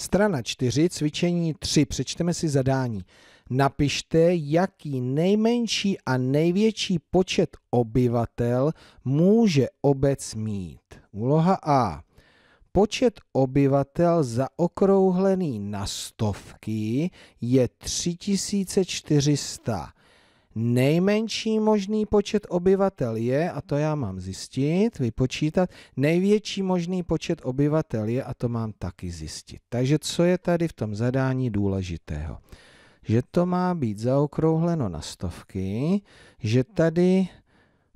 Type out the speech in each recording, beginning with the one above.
Strana 4, cvičení 3, přečteme si zadání. Napište, jaký nejmenší a největší počet obyvatel může obec mít. Úloha A. Počet obyvatel zaokrouhlený na stovky je 3400 nejmenší možný počet obyvatel je, a to já mám zjistit, vypočítat, největší možný počet obyvatel je, a to mám taky zjistit. Takže co je tady v tom zadání důležitého? Že to má být zaokrouhleno na stovky, že tady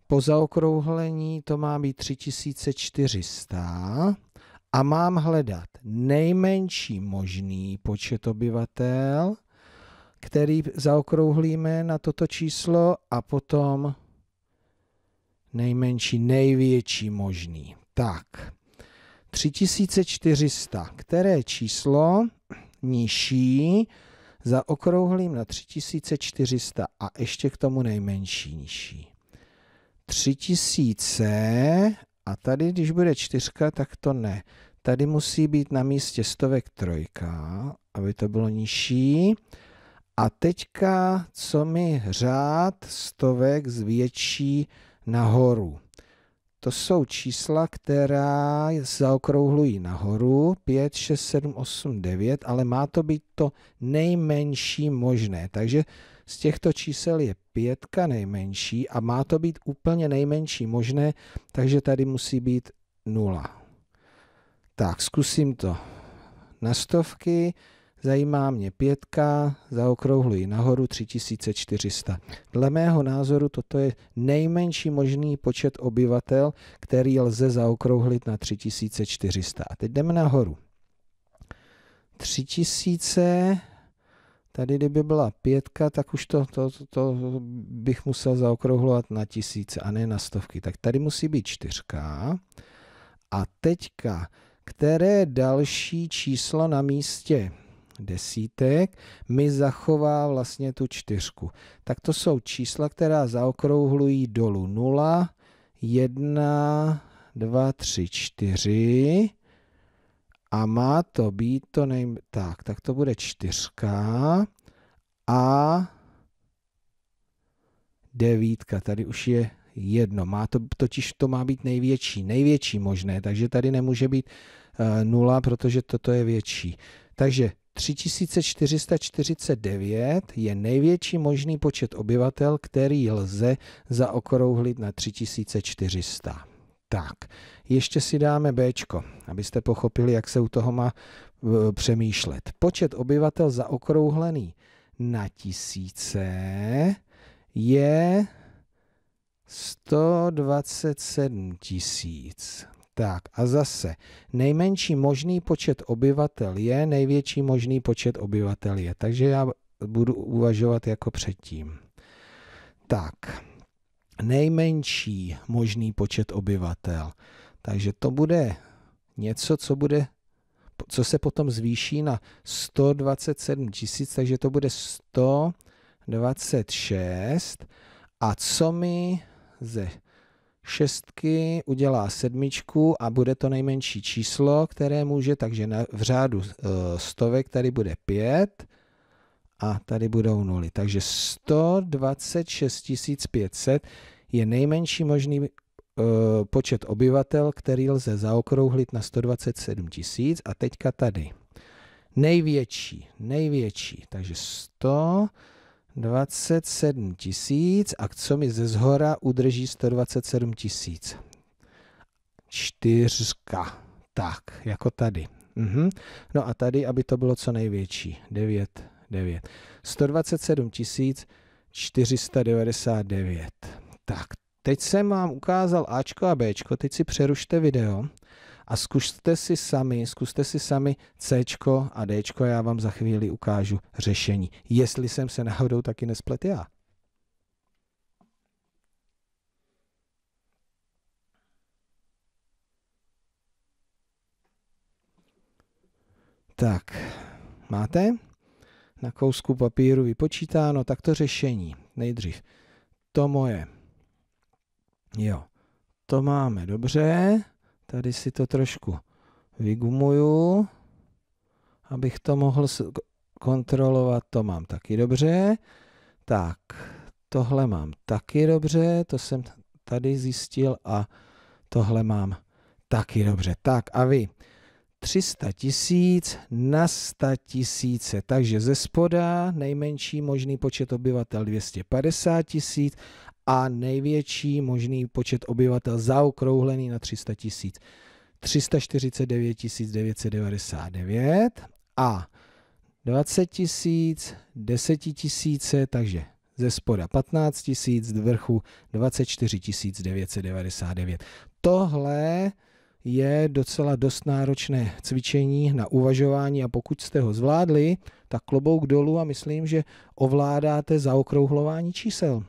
po zaokrouhlení to má být 3400 a mám hledat nejmenší možný počet obyvatel který zaokrouhlíme na toto číslo a potom nejmenší, největší možný. Tak, 3400, které číslo nižší zaokrouhlím na 3400 a ještě k tomu nejmenší nižší. 3000 a tady, když bude čtyřka, tak to ne. Tady musí být na místě stovek trojka, aby to bylo nižší. A teďka, co mi řád stovek zvětší nahoru. To jsou čísla, která zaokrouhlují nahoru 5, 6, 7, 8, 9, ale má to být to nejmenší možné. Takže z těchto čísel je pětka nejmenší a má to být úplně nejmenší možné, takže tady musí být 0. Tak, zkusím to. Na stovky Zajímá mě pětka, zaokrouhluji nahoru 3400. Dle mého názoru toto je nejmenší možný počet obyvatel, který lze zaokrouhlit na 3400. A teď jdeme nahoru. 3000, tady kdyby byla pětka, tak už to, to, to, to bych musel zaokrouhlovat na tisíce a ne na stovky. Tak tady musí být čtyřka. A teďka, které další číslo na místě desítek mi zachová vlastně tu čtyřku. Tak to jsou čísla, která zaokrouhlují dolů 0, 1, 2, 3, 4 a má to být to nej... Tak, tak to bude čtyřka a devítka. Tady už je jedno. Má to, totiž to má být největší, největší možné, takže tady nemůže být eh, nula, protože toto je větší. Takže 3449 je největší možný počet obyvatel, který lze zaokrouhlit na 3400. Tak, ještě si dáme B, abyste pochopili, jak se u toho má přemýšlet. Počet obyvatel zaokrouhlený na tisíce je 127 tisíc. Tak a zase, nejmenší možný počet obyvatel je, největší možný počet obyvatel je. Takže já budu uvažovat jako předtím. Tak, nejmenší možný počet obyvatel. Takže to bude něco, co bude co se potom zvýší na 127 tisíc, takže to bude 126. A co mi ze šestky udělá sedmičku a bude to nejmenší číslo, které může, takže na, v řádu eh, stovek tady bude pět a tady budou nuly. Takže 126 500 je nejmenší možný eh, počet obyvatel, který lze zaokrouhlit na 127 000 a teďka tady. Největší, největší, takže 100 27 tisíc a co mi ze zhora udrží 127 tisíc? Čtyřka. Tak, jako tady. Mhm. No a tady, aby to bylo co největší. 9, 9. 127 tisíc 499. Tak, teď jsem vám ukázal Ačko a Bčko, teď si přerušte video a zkuste si sami, zkuste si sami C a D, já vám za chvíli ukážu řešení, jestli jsem se náhodou taky nesplet já. Tak, máte na kousku papíru vypočítáno, tak to řešení. Nejdřív to moje. Jo, to máme dobře. Tady si to trošku vygumuju, abych to mohl kontrolovat. To mám taky dobře. Tak, tohle mám taky dobře, to jsem tady zjistil a tohle mám taky dobře. Tak a vy 300 tisíc na 100 tisíce, takže ze spoda nejmenší možný počet obyvatel 250 tisíc a největší možný počet obyvatel zaokrouhlený na 300 tisíc. 349 999 a 20 tisíc, 10 tisíce, takže ze spoda 15 tisíc, z vrchu 24 999. Tohle je docela dost náročné cvičení na uvažování a pokud jste ho zvládli, tak klobouk dolů a myslím, že ovládáte zaokrouhlování čísel.